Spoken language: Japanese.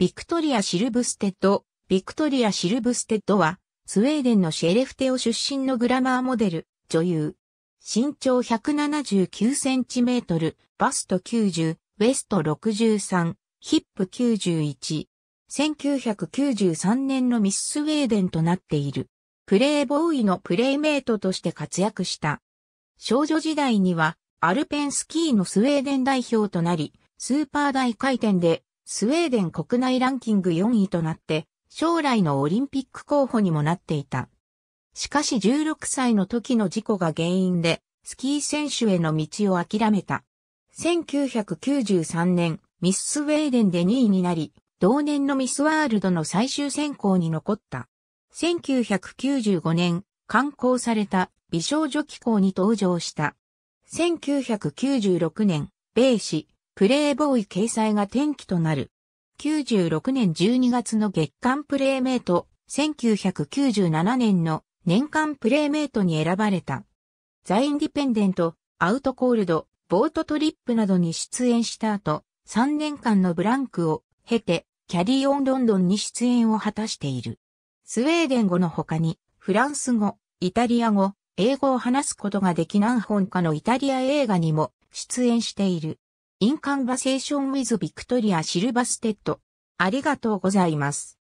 ビクトリア・シルブステッド。ビクトリア・シルブステッドは、スウェーデンのシェレフテオ出身のグラマーモデル、女優。身長179センチメートル、バスト90、ウエスト63、ヒップ91。1993年のミススウェーデンとなっている。プレイボーイのプレイメイトとして活躍した。少女時代にはアルペンスキーのスウェーデン代表となり、スーパー大回転でスウェーデン国内ランキング4位となって、将来のオリンピック候補にもなっていた。しかし16歳の時の事故が原因で、スキー選手への道を諦めた。1993年、ミススウェーデンで2位になり、同年のミスワールドの最終選考に残った。1995年、刊行された美少女機構に登場した。1996年、米紙、プレイボーイ掲載が転機となる。96年12月の月間プレイメイト、1997年の年間プレイメイトに選ばれた。ザ・インディペンデント、アウトコールド、ボートトリップなどに出演した後、3年間のブランクを経て、キャリーオンロンドンに出演を果たしている。スウェーデン語の他に、フランス語、イタリア語、英語を話すことができ何本かのイタリア映画にも出演している。In Conversation with Victoria Silverstead。ありがとうございます。